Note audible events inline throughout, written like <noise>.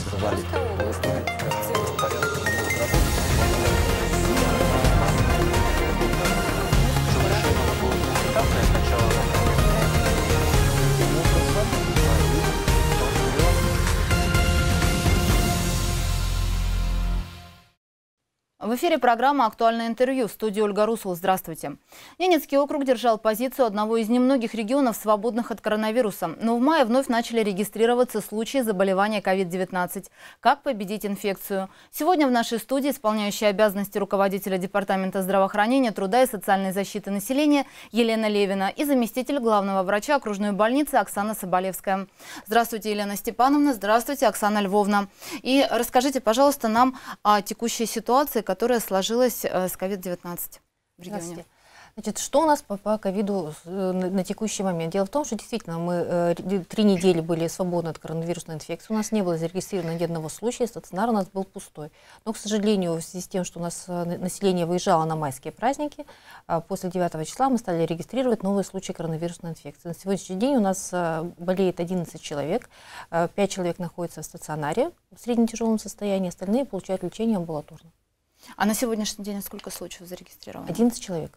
Spróbowali. В эфире программа «Актуальное интервью» в студии Ольга Русова. Здравствуйте. Ненецкий округ держал позицию одного из немногих регионов, свободных от коронавируса. Но в мае вновь начали регистрироваться случаи заболевания COVID-19. Как победить инфекцию? Сегодня в нашей студии исполняющая обязанности руководителя Департамента здравоохранения, труда и социальной защиты населения Елена Левина и заместитель главного врача окружной больницы Оксана Соболевская. Здравствуйте, Елена Степановна. Здравствуйте, Оксана Львовна. И расскажите, пожалуйста, нам о текущей ситуации, которая которая сложилась э, с COVID-19 в регионе. Значит, что у нас по, по ковиду э, на, на текущий момент? Дело в том, что действительно мы э, три недели были свободны от коронавирусной инфекции, у нас не было зарегистрировано ни одного случая, стационар у нас был пустой. Но, к сожалению, в связи с тем, что у нас э, население выезжало на майские праздники, э, после 9 числа мы стали регистрировать новые случаи коронавирусной инфекции. На сегодняшний день у нас э, болеет 11 человек, э, 5 человек находятся в стационаре в среднетяжелом состоянии, остальные получают лечение амбулаторно. А на сегодняшний день а сколько случаев зарегистрировано? 11 человек.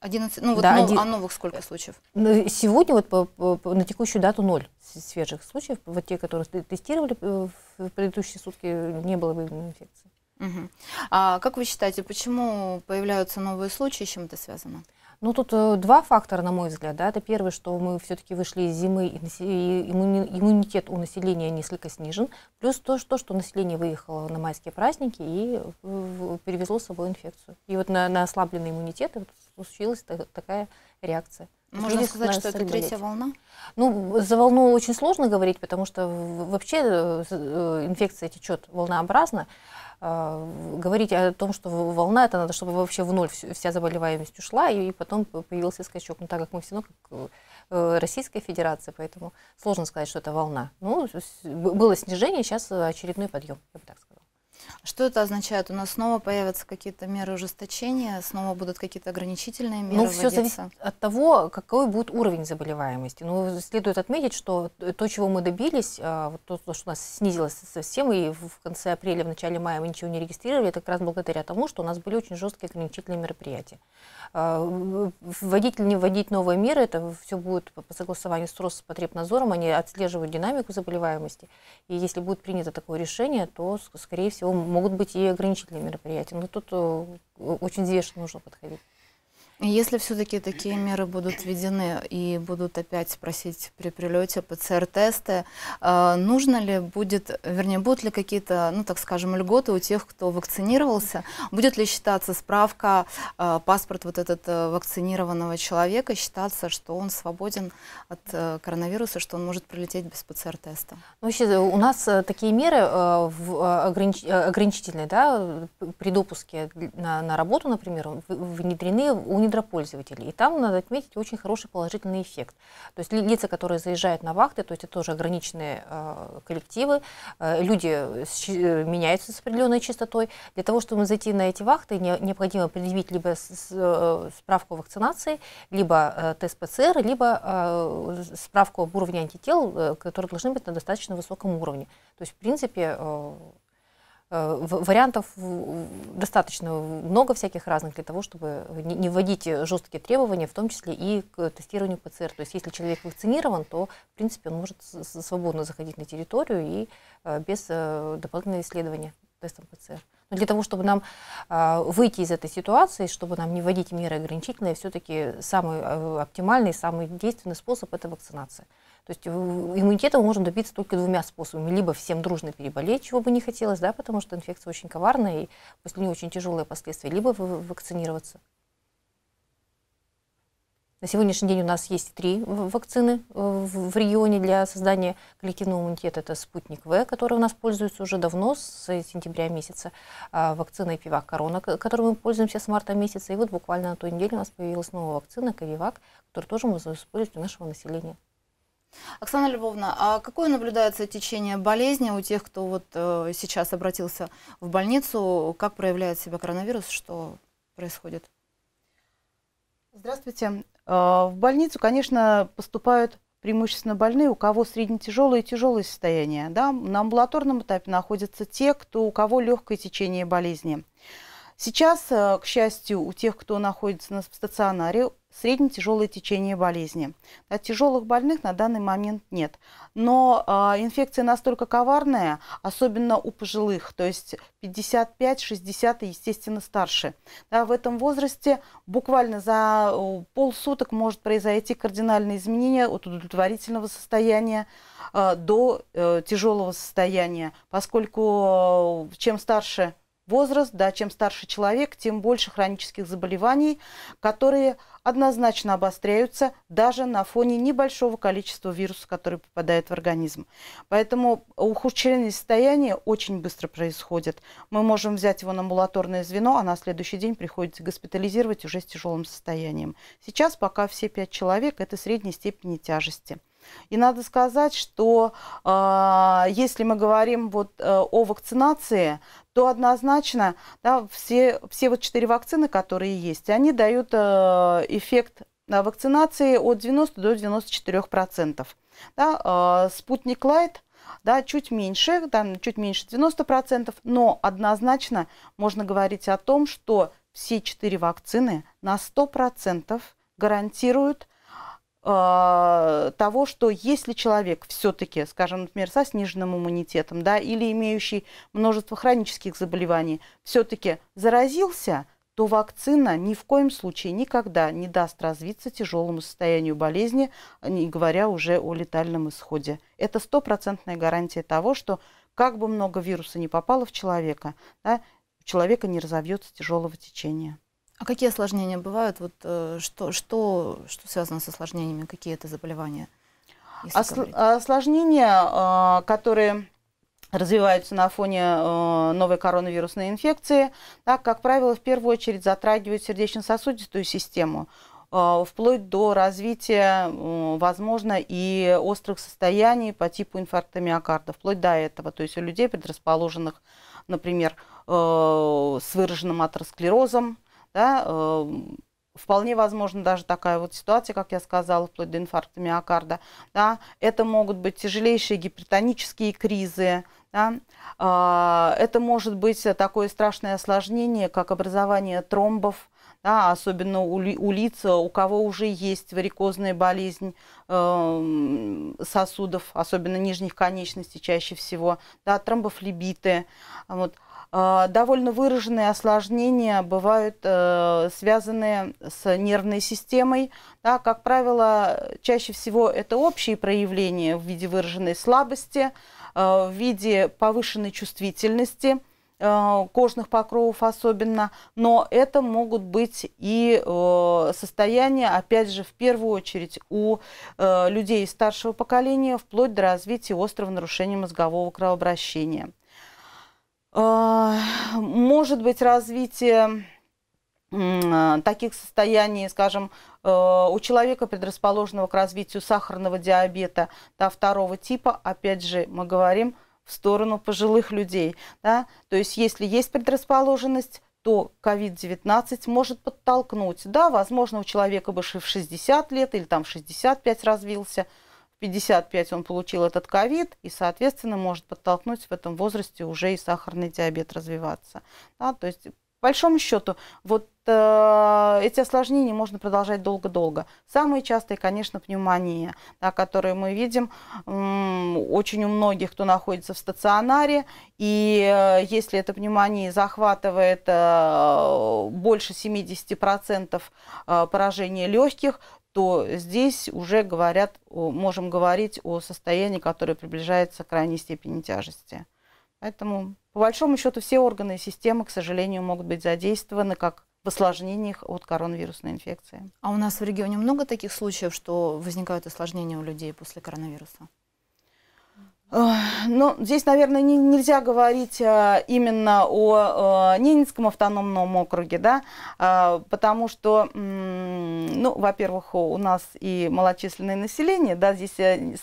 11, э, ну вот да, нов, ну, один... а новых ну сколько случаев? Ну, сегодня вот по, по, на текущую дату ноль свежих случаев. Вот те, которые тестировали э, в предыдущие сутки, не было выявлено инфекции. Угу. А как вы считаете, почему появляются новые случаи, с чем это связано? Ну, тут э, два фактора, на мой взгляд. Да? Это первый, что мы все-таки вышли из зимы, и иммунитет у населения несколько снижен. Плюс то, что, что население выехало на майские праздники и э, перевезло с собой инфекцию. И вот на, на ослабленный иммунитет вот случилась такая реакция. Можно сказать, что это болеть. третья волна? Ну, за волну очень сложно говорить, потому что вообще э, инфекция течет волнообразно. А, говорить о том, что волна, это надо, чтобы вообще в ноль вся заболеваемость ушла, и, потом появился скачок. Но ну, так как мы все равно как э, э, Российская Федерация, поэтому сложно сказать, что это волна. Ну, было снижение, сейчас э, очередной подъем, я бы так сказала. Что это означает? У нас снова появятся какие-то меры ужесточения, снова будут какие-то ограничительные меры Ну, все зависит от того, какой будет уровень заболеваемости. Ну, следует отметить, что то, чего мы добились, а, то, что у нас снизилось совсем, и в конце апреля, в начале мая мы ничего не регистрировали, это как раз благодаря тому, что у нас были очень жесткие ограничительные мероприятия. А, вводить или не вводить новые меры, это все будет по согласованию с Роспотребнадзором, они отслеживают динамику заболеваемости, и если будет принято такое решение, то, скорее всего, могут быть и ограничительные мероприятия. Но тут э, очень взвешенно нужно подходить. Если все-таки такие меры будут введены и будут опять просить при прилете ПЦР-тесты, э, нужно ли будет, вернее, будут ли какие-то, ну так скажем, льготы у тех, кто вакцинировался? Будет ли считаться справка, э, паспорт вот этот э, вакцинированного человека, считаться, что он свободен от коронавируса, что он может прилететь без ПЦР-теста? Ну, вообще у нас такие меры огранич... ограничительные, да, при допуске на, на работу, например, внедрены университеты недропользователей. И там, надо отметить, очень хороший положительный эффект. То есть лица, которые заезжают на вахты, то есть это тоже ограниченные э, коллективы, э, люди с, э, меняются с определенной частотой. Для того, чтобы зайти на эти вахты, не, необходимо предъявить либо с, с, э, справку о вакцинации, либо э, тест ПЦР, либо э, справку об уровне антител, э, которые должны быть на достаточно высоком уровне. То есть, в принципе, э, Э, вариантов э, достаточно много всяких разных для того, чтобы не вводить жесткие требования, в том числе и к тестированию ПЦР. То есть если человек вакцинирован, то, в принципе, он может свободно заходить на территорию и э, без дополнительного исследования тестом ПЦР. Но для того, чтобы нам выйти из этой ситуации, чтобы нам не вводить меры ограничительные, все-таки самый оптимальный, самый действенный способ – это вакцинация. То есть э, иммунитета можно добиться только двумя способами. Либо всем дружно переболеть, чего бы не хотелось, да, потому что инфекция очень коварная и после нее очень тяжелые последствия, либо вакцинироваться. На сегодняшний день у нас есть три вакцины э, в регионе для создания коллективного иммунитета. Это спутник В, который у нас пользуется уже давно, с сентября месяца. А, вакцина Эпивак Корона, которой мы пользуемся с марта месяца. И вот буквально на той неделе у нас появилась новая вакцина Ковивак, которую тоже мы используем для нашего населения. Оксана Львовна, а какое наблюдается течение болезни у тех, кто вот э, сейчас обратился в больницу? Как проявляет себя коронавирус? Что происходит? Здравствуйте. Э, в больницу, конечно, поступают преимущественно больные, у кого средне-тяжелое и тяжелое состояние. Да? На амбулаторном этапе находятся те, кто, у кого легкое течение болезни. Сейчас, э, к счастью, у тех, кто находится на стационаре, средне-тяжелое течение болезни. А тяжелых больных на данный момент нет. Но а, инфекция настолько коварная, особенно у пожилых, то есть 55-60 и, естественно, старше. Да, в этом возрасте буквально за полсуток может произойти кардинальное изменение от удовлетворительного состояния а, до а, э, тяжелого состояния, поскольку а, чем старше возраст, да, чем старше человек, тем больше хронических заболеваний, которые однозначно обостряются даже на фоне небольшого количества вирусов, которые попадают в организм. Поэтому ухудшение состояния очень быстро происходит. Мы можем взять его на амбулаторное звено, а на следующий день приходится госпитализировать уже с тяжелым состоянием. Сейчас пока все пять человек – это средней степени тяжести. И надо сказать, что э, если мы говорим вот э, о вакцинации, то однозначно да, все, все вот четыре вакцины, которые есть, они дают э, эффект э, вакцинации от 90 до 94 процентов. Да, э, спутник Лайт да, чуть меньше, там, чуть меньше 90 процентов, но однозначно можно говорить о том, что все четыре вакцины на 100 процентов гарантируют а, того, что если человек все-таки, скажем, например, со сниженным иммунитетом, да, или имеющий множество хронических заболеваний, все-таки заразился, то вакцина ни в коем случае никогда не даст развиться тяжелому состоянию болезни, не говоря уже о летальном исходе. Это стопроцентная гарантия того, что как бы много вируса ни попало в человека, да, у человека не разовьется тяжелого течения. А какие осложнения бывают? Вот, э, что, что, что связано с осложнениями? Какие это заболевания? Осл а, осложнения, э, которые развиваются на фоне э, новой коронавирусной инфекции, да, как правило, в первую очередь затрагивают сердечно-сосудистую систему, вплоть до развития, возможно, и острых состояний по типу инфаркта миокарда, вплоть до этого, то есть у людей, предрасположенных, например, с выраженным атеросклерозом, да? Э, вполне возможно даже такая вот ситуация, как я сказала, вплоть до инфаркта миокарда. Да? Это могут быть тяжелейшие гипертонические кризы. Да? А, это может быть такое страшное осложнение, как образование тромбов, да, особенно у, у лиц, у кого уже есть варикозная болезнь э, сосудов, особенно нижних конечностей чаще всего, да, тромбофлебиты. Вот. А, довольно выраженные осложнения бывают э, связаны с нервной системой. Да, как правило, чаще всего это общие проявления в виде выраженной слабости, э, в виде повышенной чувствительности э, кожных покровов особенно, но это могут быть и э, состояния, опять же, в первую очередь у э, людей старшего поколения, вплоть до развития острого нарушения мозгового кровообращения. А, может быть развитие э, таких состояний, скажем, э, у человека, предрасположенного к развитию сахарного диабета да, второго типа, опять же, мы говорим в сторону пожилых людей. Да? То есть, если есть предрасположенность, то COVID-19 может подтолкнуть. Да, возможно, у человека бы в 60 лет или там в 65 развился – 55 он получил этот ковид, и, соответственно, может подтолкнуть в этом возрасте уже и сахарный диабет развиваться. Да, то есть, по большому счету, вот э, эти осложнения можно продолжать долго-долго. Самые частые, конечно, пневмония, да, которую мы видим э, очень у многих, кто находится в стационаре. И э, если эта пневмония захватывает э, больше 70% э, поражения легких, то здесь уже говорят, можем говорить о состоянии, которое приближается к крайней степени тяжести. Поэтому, по большому счету, все органы и системы, к сожалению, могут быть задействованы как в осложнениях от коронавирусной инфекции. А у нас в регионе много таких случаев, что возникают осложнения у людей после коронавируса? Ну, здесь, наверное, не, нельзя говорить э, именно о э, Ненецком автономном округе, да, э, потому что, ну, во-первых, у нас и малочисленное население, да, здесь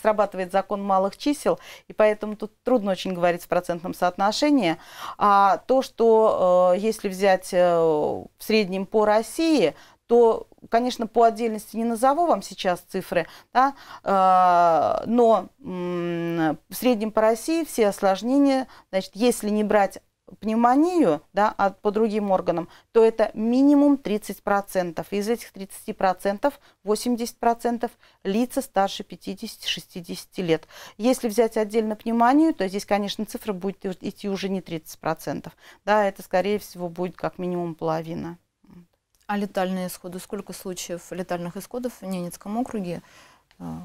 срабатывает закон малых чисел, и поэтому тут трудно очень говорить в процентном соотношении. А то, что если взять в среднем по России, то конечно, по отдельности не назову вам сейчас цифры, да, э, но э, в среднем по России все осложнения, значит, если не брать пневмонию да, а по другим органам, то это минимум 30%. Из этих 30% 80% лица старше 50-60 лет. Если взять отдельно пневмонию, то здесь, конечно, цифра будет идти уже не 30%. Да, это, скорее всего, будет как минимум половина. А летальные исходы? Сколько случаев летальных исходов в Ненецком округе? А,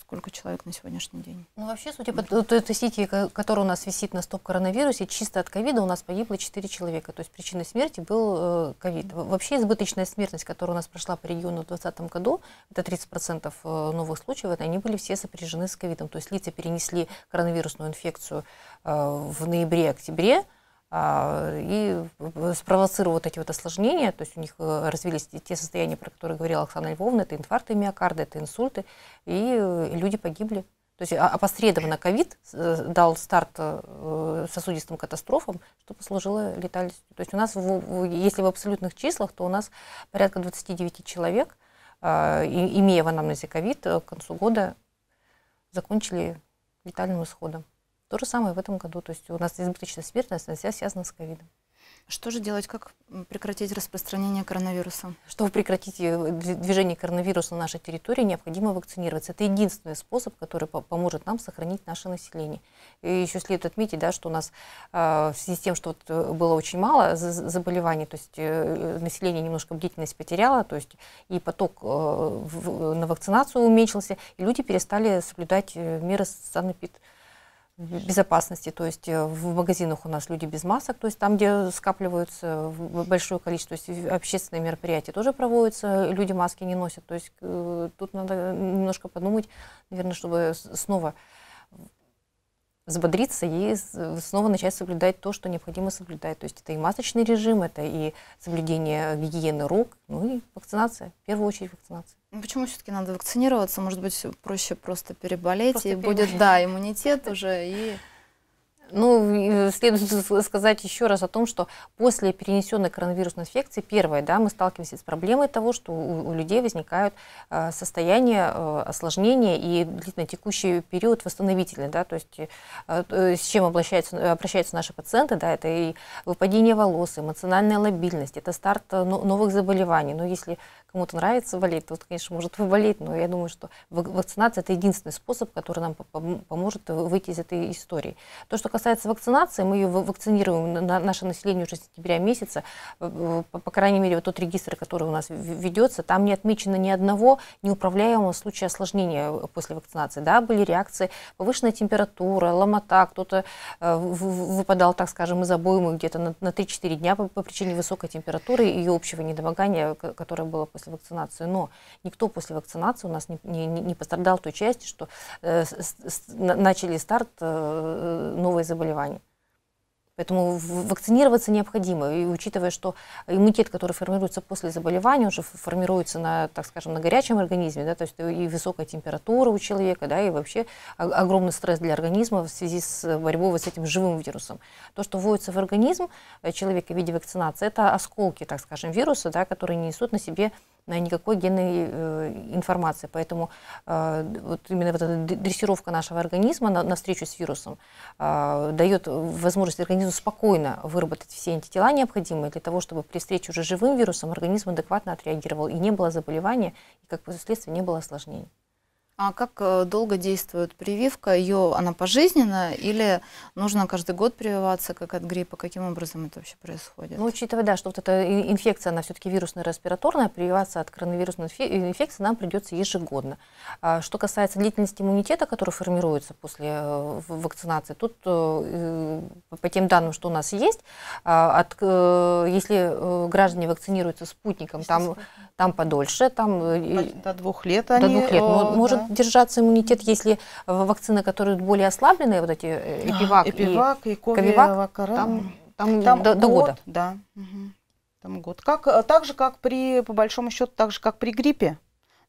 сколько человек на сегодняшний день. Ну, вообще, судя по той статистике, которая у нас висит на стоп-коронавирусе, чисто от ковида у нас погибло 4 человека. То есть причиной смерти был э, ковид. вообще избыточная смертность, которая у нас прошла по региону в 2020 году, это 30% э, новых случаев, они были все сопряжены с ковидом. То есть лица перенесли коронавирусную инфекцию э, в ноябре-октябре, а, и э, спровоцировал вот эти вот осложнения, то есть у них э, развились те состояния, про которые говорила Оксана Львовна, это инфаркты миокарда, это инсульты, и э, люди погибли. То есть а, опосредованно ковид дал старт сосудистым катастрофам, что послужило летальностью. То есть у нас, если в абсолютных числах, то у нас порядка 29 человек, а, имея в анамнезе ковид, к концу года закончили летальным исходом. То же самое в этом году. То есть у нас избыточная смертность вся связана с ковидом. Что же делать, как прекратить распространение коронавируса? Чтобы прекратить э, движение коронавируса на нашей территории, необходимо вакцинироваться. Это единственный способ, который поможет нам сохранить наше население. И еще следует отметить, да, что у нас а, в связи с тем, что вот э, было очень мало заболеваний, то есть э, население немножко бдительность потеряло, то есть и поток на вакцинацию уменьшился, и люди перестали соблюдать меры санэпидемии безопасности, то есть э, в магазинах у нас люди без масок, то есть там, где скапливаются большое количество, то есть общественные мероприятия тоже проводятся, люди маски не носят, то есть э, тут надо немножко подумать, наверное, чтобы снова взбодриться и снова начать соблюдать то, что необходимо соблюдать. То есть это и масочный режим, это и соблюдение гигиены рук, ну и вакцинация, в первую очередь вакцинация. Ну, почему все-таки надо вакцинироваться? Может быть, проще просто переболеть, просто и переболеть. будет, да, иммунитет уже, и ну, следует сказать еще раз о том, что после перенесенной коронавирусной инфекции, первое, да, мы сталкиваемся с проблемой того, что у, у людей возникают э, состояния э, осложнения и длительно текущий период восстановительный, да, то есть э, с чем обращаются, обращаются наши пациенты, да, это и выпадение волос, эмоциональная лобильность, это старт э, новых заболеваний. Но если кому-то нравится болеть, то, конечно, может <laughs> поболеть, но я думаю, что вакцинация – это единственный способ, который нам поможет выйти из этой истории. То, что касается вакцинации, мы ее вакцинируем на наше население уже с сентября месяца. Э, э, по, по крайней мере, вот тот регистр, который у нас ведется, там не отмечено ни одного неуправляемого случая осложнения э, после вакцинации. Да, были реакции, повышенная температура, ломота, кто-то выпадал, так скажем, из обоймы где-то на, на 3-4 дня по, по причине высокой температуры и общего недомогания, которое было после вакцинации. Но никто после вакцинации у нас не, не, не пострадал той части, что э, с, с, начали старт э, новой заболеваний. Поэтому вакцинироваться необходимо. И учитывая, что иммунитет, который формируется после заболевания, уже формируется на, так скажем, на горячем организме, да, то есть и высокая температура у человека, да, и вообще огромный стресс для организма в связи с борьбой вот с этим живым вирусом. То, что вводится в организм э, человека в виде вакцинации, это осколки, так скажем, вируса, да, которые несут на себе на никакой генной э, информации. Поэтому э, вот именно вот эта дрессировка нашего организма на, на встречу с вирусом э, дает возможность организму спокойно выработать все антитела необходимые для того, чтобы при встрече уже живым вирусом организм адекватно отреагировал и не было заболевания, и как следствие не было осложнений. А как э, долго действует прививка? Ее она пожизненна или нужно каждый год прививаться, как от гриппа? Каким образом это вообще происходит? Ну, учитывая, да, что вот эта инфекция, она все-таки вирусная, респираторная, прививаться от коронавирусной э, инфекции нам придется ежегодно. А что касается длительности иммунитета, который формируется после э, вакцинации, тут по тем данным, что у нас есть, а, от, если граждане вакцинируются спутником, там спутник там подольше, там э, до двух лет они. до двух лет о, может да. держаться иммунитет, если э, вакцины, которые более ослабленные, вот эти эпивак, эпивак и, и ковивак, там, там, там до, год, до года, да, угу. там год. Как э, так же, как при по большому счету, так же как при гриппе.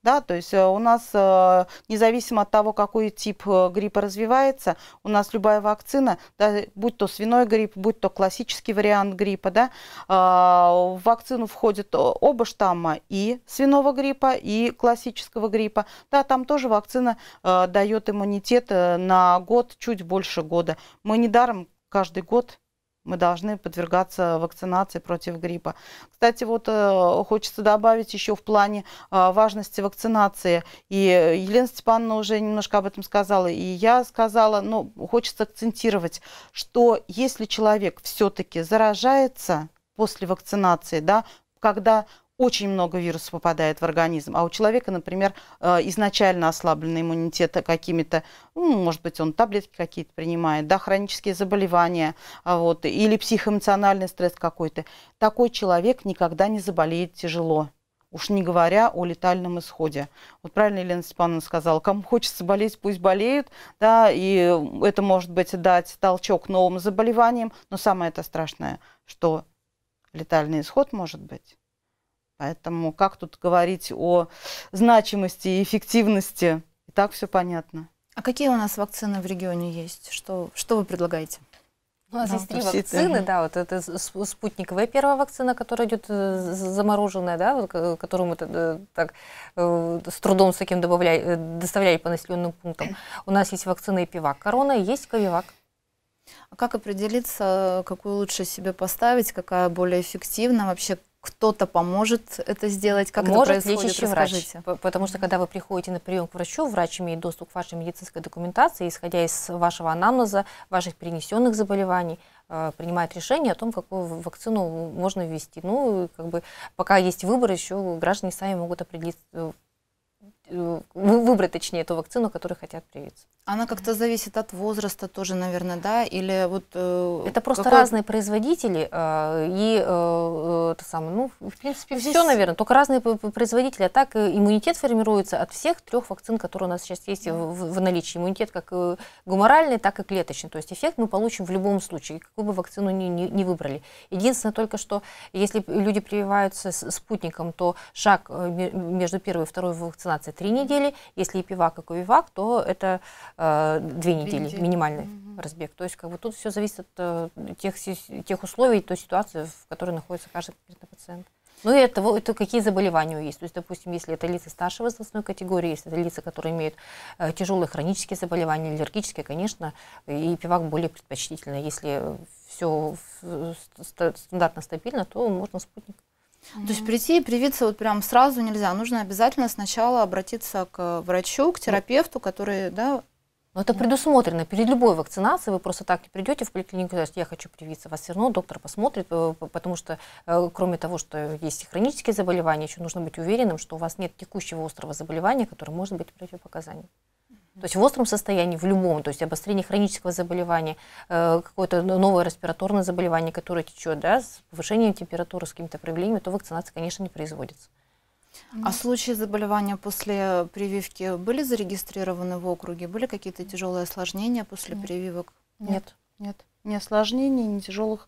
Да, то есть э, у нас, э, независимо от того, какой тип э, гриппа развивается, у нас любая вакцина, да, будь то свиной грипп, будь то классический вариант гриппа, да, а, в вакцину входят оба штамма и свиного гриппа, и классического гриппа. Да, там тоже вакцина дает иммунитет на год, чуть больше года. Мы недаром каждый год мы должны подвергаться вакцинации против гриппа. Кстати, вот э, хочется добавить еще в плане э, важности вакцинации. И Елена Степановна уже немножко об этом сказала, и я сказала, но ну, хочется акцентировать, что если человек все-таки заражается после вакцинации, да, когда очень много вирусов попадает в организм, а у человека, например, э, изначально ослабленный иммунитет какими-то, ну, может быть, он таблетки какие-то принимает, да, хронические заболевания, а вот, или психоэмоциональный стресс какой-то, такой человек никогда не заболеет тяжело. Уж не говоря о летальном исходе. Вот правильно Елена Степановна сказала, кому хочется болеть, пусть болеют, да, и это может быть дать толчок новым заболеваниям, но самое это страшное, что летальный исход может быть. Поэтому как тут говорить о значимости и эффективности? И так все понятно. А какие у нас вакцины в регионе есть? Что, что вы предлагаете? Ну, у нас да, есть три вакцины, это. да, вот это спутниковая первая вакцина, которая идет э, замороженная, да, вот, э, которую мы э, так с трудом с таким добавляли, доставляли по населенным пунктам. У нас есть вакцина Эпивак Корона, есть Ковивак. А как определиться, какую лучше себе поставить, какая более эффективна, вообще кто-то поможет это сделать, как Может это происходит, лечащий расскажите. врач, потому что когда вы приходите на прием к врачу, врач имеет доступ к вашей медицинской документации, исходя из вашего анамнеза, ваших перенесенных заболеваний, э, принимает решение о том, какую вакцину можно ввести. Ну, как бы пока есть выбор, еще граждане сами могут определить, э, Э, выбрать, точнее, ту вакцину, которую хотят привиться. Она как-то зависит от возраста тоже, наверное, да? Или вот... Э, это просто какой... разные производители, э, и э, э это самое, ну, в принципе, ну, Здесь... все, наверное, только разные производители. А так э, иммунитет формируется от всех трех вакцин, которые у нас сейчас есть mm. в, в наличии. Иммунитет как гуморальный, так и клеточный. То есть эффект мы получим в любом случае, какую бы вакцину ни, ни, ни выбрали. Единственное только, что если люди прививаются с спутником, то шаг между первой и второй вакцинацией три недели. Если и пивак, и кувивак, то это э, две недели, недели минимальный угу. разбег. То есть как бы тут все зависит от э, тех, тех условий, той ситуации, в которой находится каждый конкретный пациент. Ну и от того, это какие заболевания есть. То есть, допустим, если это лица старшей возрастной категории, если это лица, которые имеют э, тяжелые хронические заболевания, аллергические, конечно, и пивак более предпочтительно. Если все э, стандартно стабильно, то можно спутник. Mm-hmm. То есть прийти и привиться вот прям сразу нельзя. Нужно обязательно сначала обратиться к врачу, к терапевту, который, да, но ну, это предусмотрено. Перед любой вакцинацией вы просто так не придете в поликлинику и скажете, я хочу привиться. Вас все равно доктор посмотрит, э, потому что э, кроме того, что есть хронические заболевания, еще нужно быть уверенным, что у вас нет текущего острого заболевания, которое может быть противопоказанием. То есть в остром состоянии, в любом, то есть обострение хронического заболевания, э, какое-то новое респираторное заболевание, которое течет, да, с повышением температуры, с какими-то проявлениями, то вакцинация, конечно, не производится. А случаи заболевания после прививки были зарегистрированы в округе? Были какие-то тяжелые осложнения после нет. прививок? Нет. Нет. Ни осложнений, ни тяжелых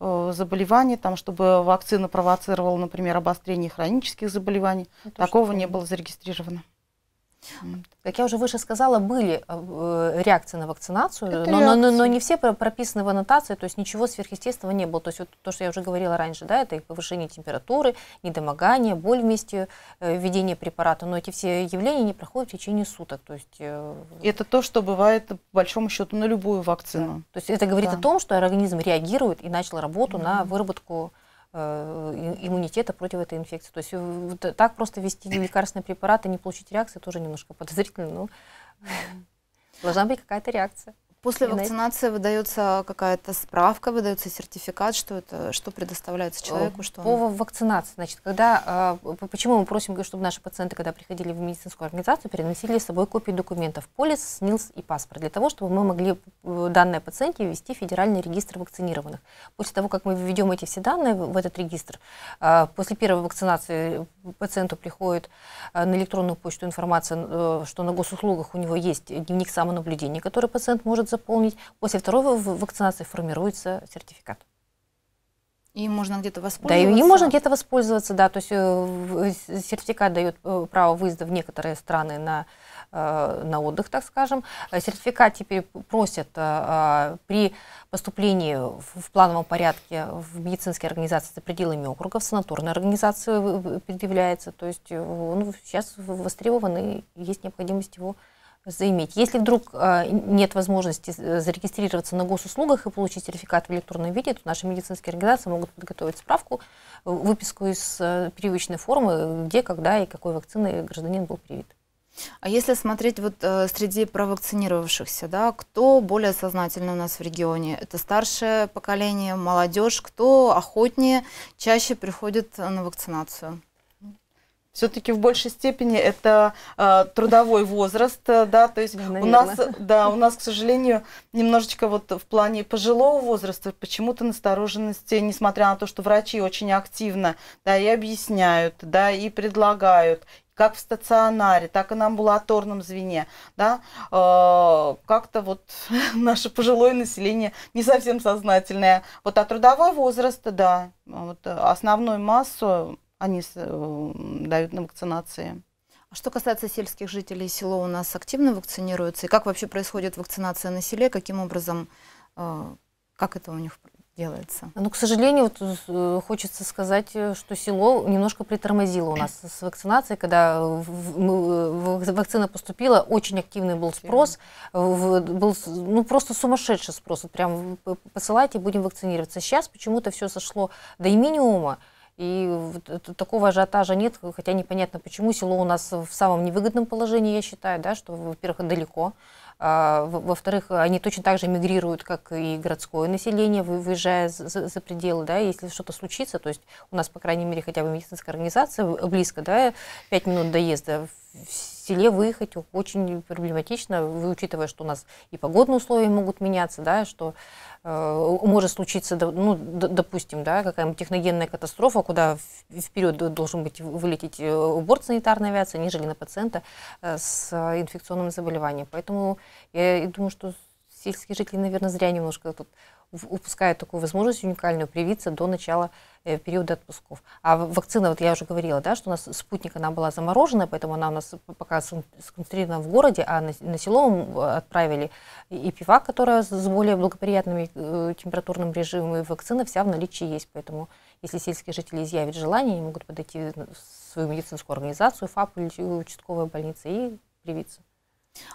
э, заболеваний, там, чтобы вакцина провоцировала, например, обострение хронических заболеваний. Это ну, Такого не было зарегистрировано. Как я уже выше сказала, были э, э, реакции на вакцинацию, но, но, но, но не все прописаны в аннотации, то есть ничего сверхъестественного не было. То есть вот то, что я уже говорила раньше, да, это и повышение температуры, недомогание, боль вместе, э, введение препарата, но эти все явления не проходят в течение суток. То есть, это то, что бывает, по большому счету, на любую вакцину. Да. То есть это говорит да. о том, что организм реагирует и начал работу mm-hmm. на выработку Э, иммунитета против этой инфекции. То есть э, вот так просто вести <coughs> лекарственные препараты, не получить реакции, тоже немножко подозрительно, но должна быть какая-то реакция. После вакцинации выдается какая-то справка, выдается сертификат, что это, что предоставляется э, человеку, что по он... вакцинации, значит, когда э, почему мы просим, чтобы наши пациенты, когда приходили в медицинскую организацию, переносили с собой копии документов, полис, СНИЛС и паспорт, для того, чтобы мы могли э, данные пациенте ввести в федеральный регистр вакцинированных. После того, как мы введем эти все данные в этот регистр, после первой вакцинации пациенту приходит э, на электронную почту информация, э, что на госуслугах у него есть дневник самонаблюдения, который пациент может заполнить. После второго вакцинации формируется сертификат. И можно где-то воспользоваться. Да, и можно где-то воспользоваться, да. То есть э, сертификат дает право выезда в некоторые страны на Э, на отдых, так скажем. Э, сертификат теперь просят э, при поступлении в плановом порядке в медицинские организации за пределами округа, в санаторные организации предъявляется. То есть ну, сейчас востребован и есть необходимость его заиметь. Если вдруг нет возможности зарегистрироваться на госуслугах и получить сертификат в электронном виде, то наши медицинские организации могут подготовить справку, выписку из первичной формы, где, когда и какой вакциной гражданин был привит. А если смотреть вот э, среди провакцинировавшихся, да, кто более сознательный у нас в регионе? Это старшее поколение, молодежь, кто охотнее, чаще приходит на вакцинацию? Все-таки в большей степени это э, трудовой возраст, э, да, то есть да, у нас, да, у нас, к сожалению, немножечко вот в плане пожилого возраста почему-то настороженности, несмотря на то, что врачи очень активно, да, и объясняют, да, и предлагают, как в стационаре, так и на амбулаторном звене, да, э, как-то вот <laughs> наше пожилое население не совсем сознательное. Вот а трудовой возраст, да, вот основную массу они э, дают на вакцинации. А что касается сельских жителей, село у нас активно вакцинируется? И как вообще происходит вакцинация на селе? Каким образом, э, как это у них делается. Но, ну, к сожалению, вот, э, хочется сказать, э, что село немножко притормозило у нас с вакцинацией, когда э, вакцина поступила, очень активный был спрос, был ну, просто сумасшедший спрос, вот прям посылайте, будем вакцинироваться. Сейчас почему-то все сошло до минимума, и такого ажиотажа нет, хотя непонятно почему. Село у нас в самом невыгодном положении, я считаю, да, что, во-первых, далеко, а, во-вторых, они точно так же мигрируют, как и городское население, выезжая за, пределы, да, если что-то случится, то есть у нас, по крайней мере, хотя бы медицинская организация близко, да, 5 минут доезда, селе выехать очень проблематично, учитывая, что у нас и погодные условия могут меняться, да, что э, может случиться, ну, допустим, да, какая-нибудь техногенная катастрофа, куда вперед должен быть вылететь э, борт санитарной авиации, нежели на пациента э, с инфекционным заболеванием. Поэтому я думаю, что сельские жители, наверное, зря немножко тут упускают такую возможность уникальную привиться до начала э, периода отпусков. А вакцина, вот я уже говорила, да, что у нас спутник, она была заморожена, поэтому она у нас пока сконцентрирована в городе, а на, на село э, отправили и пивак, которая с более благоприятным э, температурным режимом, и вакцина вся в наличии есть. Поэтому если сельские жители изъявят желание, они могут подойти в свою медицинскую организацию, ФАП или участковая больница и привиться.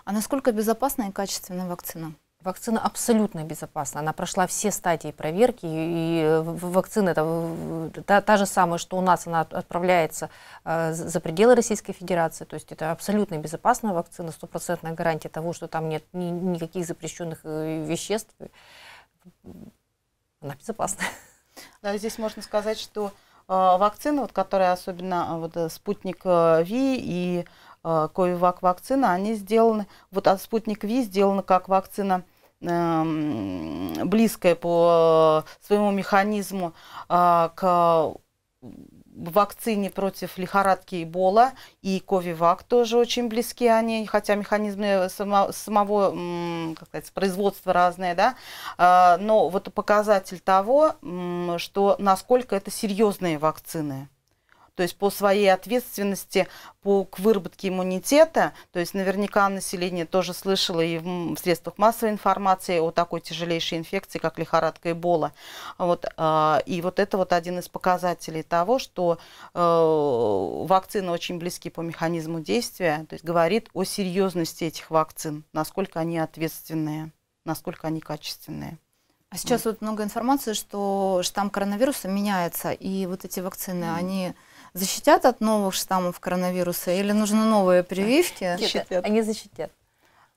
А насколько безопасна и качественна вакцина? Вакцина абсолютно безопасна. Она прошла все стадии проверки. И э, вакцина это та, та же самая, что у нас, она отправляется э, за пределы Российской Федерации. То есть это абсолютно безопасная вакцина, стопроцентная гарантия того, что там нет ни, никаких запрещенных э, веществ. Она безопасна. Да, здесь можно сказать, что э, вакцина, вот, которая особенно э, вот, спутник Ви и Э, вак вакцина, они сделаны, вот от а спутник Ви сделана как вакцина э, близкая по э, своему механизму к вакцине против лихорадки Эбола и Ковивак тоже очень близки они, хотя механизмы само, самого как сказать, производства разные, да, но вот показатель того, что насколько это серьезные вакцины то есть по своей ответственности, по к выработке иммунитета, то есть наверняка население тоже слышало и в, средствах массовой информации о такой тяжелейшей инфекции, как лихорадка Эбола. Вот, э, и вот это вот один из показателей того, что э, вакцины очень близки по механизму действия, то есть говорит о серьезности этих вакцин, насколько они ответственные, насколько они качественные. А сейчас вот много информации, что штамм коронавируса меняется, и вот эти вакцины, mm. они защитят от новых штаммов коронавируса или нужны новые прививки? Защитят. Они защитят.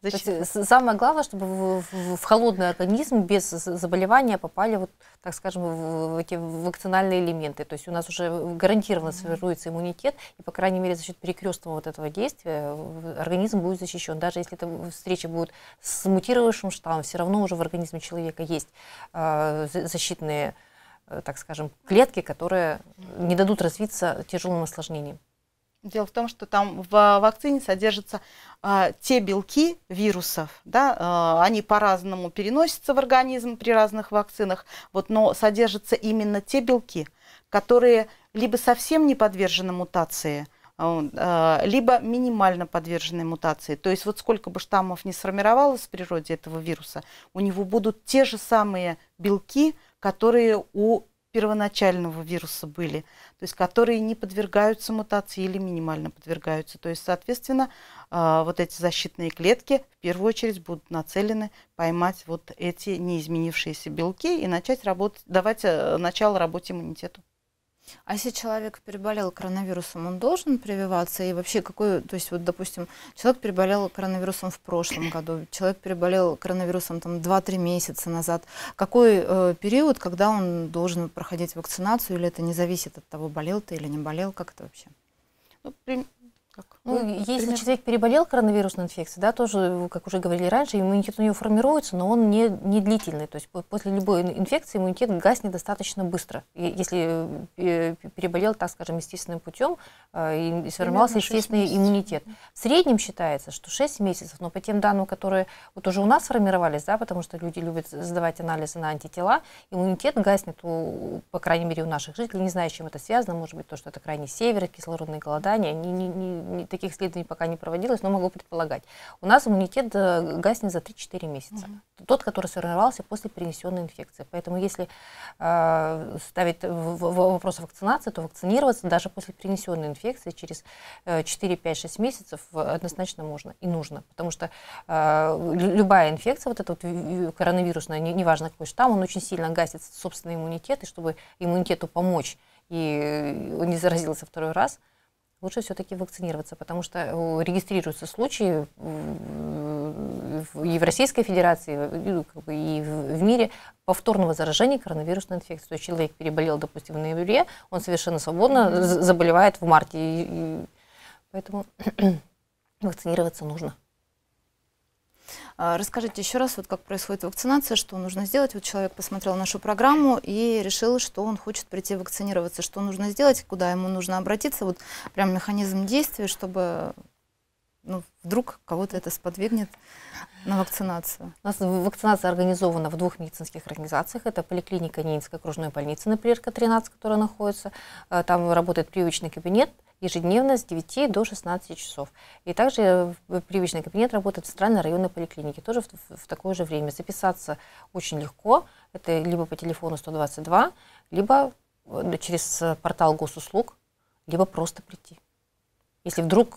защитят. самое главное, чтобы в, в, в холодный организм без заболевания попали, вот, так скажем, в, эти вакцинальные элементы. То есть у нас уже гарантированно сформируется иммунитет, и, по крайней мере, за счет перекрестного вот этого действия э, организм будет защищен. Даже если эта встреча будет с мутировавшим штаммом, все равно уже в организме человека есть э, защитные Э, так скажем, клетки, которые не дадут развиться тяжелым осложнениям. Дело в том, что там в вакцине содержатся а, те белки вирусов, да, а, они по-разному переносятся в организм при разных вакцинах, вот, но содержатся именно те белки, которые либо совсем не подвержены мутации, а, а, либо минимально подвержены мутации. То есть вот сколько бы штаммов не сформировалось в природе этого вируса, у него будут те же самые белки, которые у первоначального вируса были, то есть которые не подвергаются мутации или минимально подвергаются. То есть, соответственно, а, вот эти защитные клетки в первую очередь будут нацелены поймать вот эти неизменившиеся белки и начать работать, давать э, начало работе иммунитету. А если человек переболел коронавирусом, он должен прививаться? И вообще какой, то есть вот, допустим, человек переболел коронавирусом в прошлом <clears throat> году, человек переболел коронавирусом там 2-3 месяца назад. Какой э, период, когда он должен проходить вакцинацию, или это не зависит от того, болел ты или не болел, как это вообще? Ну, ну, ну если примерно... человек переболел коронавирусной инфекцией, да, тоже, э, как уже говорили раньше, иммунитет у него формируется, но он не, не длительный. То есть после любой инфекции иммунитет гаснет достаточно быстро. И, если э, переболел, так скажем, естественным путем, э, и, сформировался естественный месяцев. иммунитет. В среднем считается, что 6 месяцев, но по тем данным, которые вот уже у нас формировались, да, потому что люди любят сдавать анализы на антитела, иммунитет гаснет, у, по крайней мере, у наших жителей. Не знаю, с чем это связано, может быть, то, что это крайний север, кислородные голодания, не, не, не, не, таких исследований пока не проводилось, но могу предполагать. У нас иммунитет э, гаснет за 3-4 месяца. Угу. Тот, который сформировался после перенесенной инфекции. Поэтому если э, ставить в, в, вопрос о вакцинации, то вакцинироваться даже после перенесенной инфекции через 4-5-6 э, месяцев однозначно можно и нужно. Потому что э, любая инфекция, вот эта вот коронавирусная, неважно не какой штамм, он очень сильно гасит собственный иммунитет, и чтобы иммунитету помочь и э, он не заразился второй раз, лучше все-таки вакцинироваться, потому что э, регистрируются случаи в Европейской Федерации, и ну, в мире повторного заражения коронавирусной инфекцией. То есть человек переболел, допустим, в ноябре, он совершенно свободно заболевает в марте. поэтому <clears throat> вакцинироваться нужно. А, расскажите еще раз, вот как происходит вакцинация, что нужно сделать. Вот человек посмотрел нашу программу и решил, что он хочет прийти вакцинироваться. Что нужно сделать, куда ему нужно обратиться, вот прям механизм действия, чтобы ну, вдруг кого-то это сподвигнет на вакцинацию? У нас вакцинация организована в двух медицинских организациях. Это поликлиника Нинской окружной больницы, например, К-13, которая находится. Э, там работает прививочный кабинет – ежедневно с 9 до 16 часов. И также э, привычный кабинет работает в центральной районной поликлинике, тоже в, в такое же время. Записаться очень легко, это либо по телефону 122, либо э, через э, портал госуслуг, либо просто прийти. Если вдруг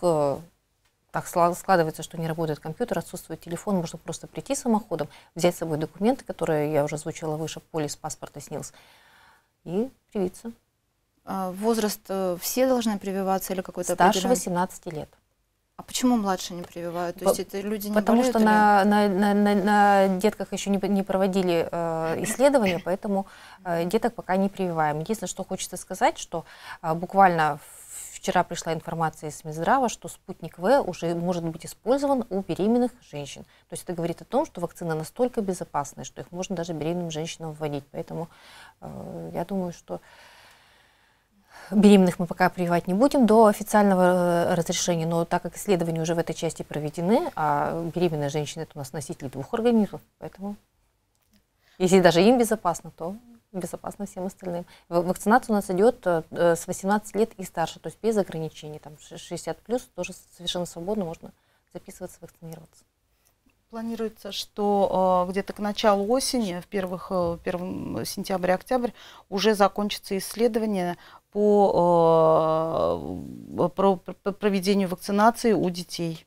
так складывается, что не работает компьютер, отсутствует телефон, можно просто прийти самоходом, взять с собой документы, которые я уже озвучила выше, полис, паспорт и СНИЛС, и привиться. А, возраст э, все должны прививаться или какой-то Старше определенный... 18 лет. А почему младше не прививают? То есть это люди не Потому что или... на, на, на, на детках еще не, не проводили э, исследования, поэтому э, деток пока не прививаем. Единственное, что хочется сказать, что э, буквально вчера пришла информация из Минздрава, что спутник В уже может быть использован у беременных женщин. То есть это говорит о том, что вакцина настолько безопасная, что их можно даже беременным женщинам вводить. Поэтому э, я думаю, что... Беременных мы пока прививать не будем до официального э, разрешения, но так как исследования уже в этой части проведены, а беременная женщина это у нас носитель двух организмов, поэтому если даже им безопасно, то безопасно всем остальным. Вакцинация у нас идет э, э, с 18 лет и старше, то есть без ограничений, там 60 плюс тоже совершенно свободно можно записываться, вакцинироваться. Планируется, что э, где-то к началу осени, в первых, э, первом сентября-октябрь, уже закончится исследование по, э, по проведению вакцинации у детей.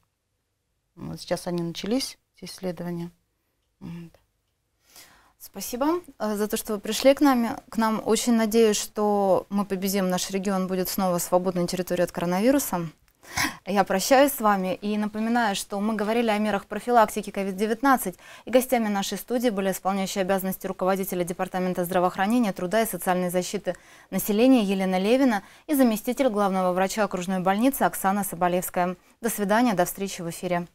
Сейчас они начались, эти исследования. Спасибо за то, что вы пришли к нам. К нам очень надеюсь, что мы победим, наш регион будет снова свободной территорией от коронавируса. Я прощаюсь с вами и напоминаю, что мы говорили о мерах профилактики COVID-19, и гостями нашей студии были исполняющие обязанности руководителя Департамента здравоохранения, труда и социальной защиты населения Елена Левина и заместитель главного врача окружной больницы Оксана Соболевская. До свидания, до встречи в эфире.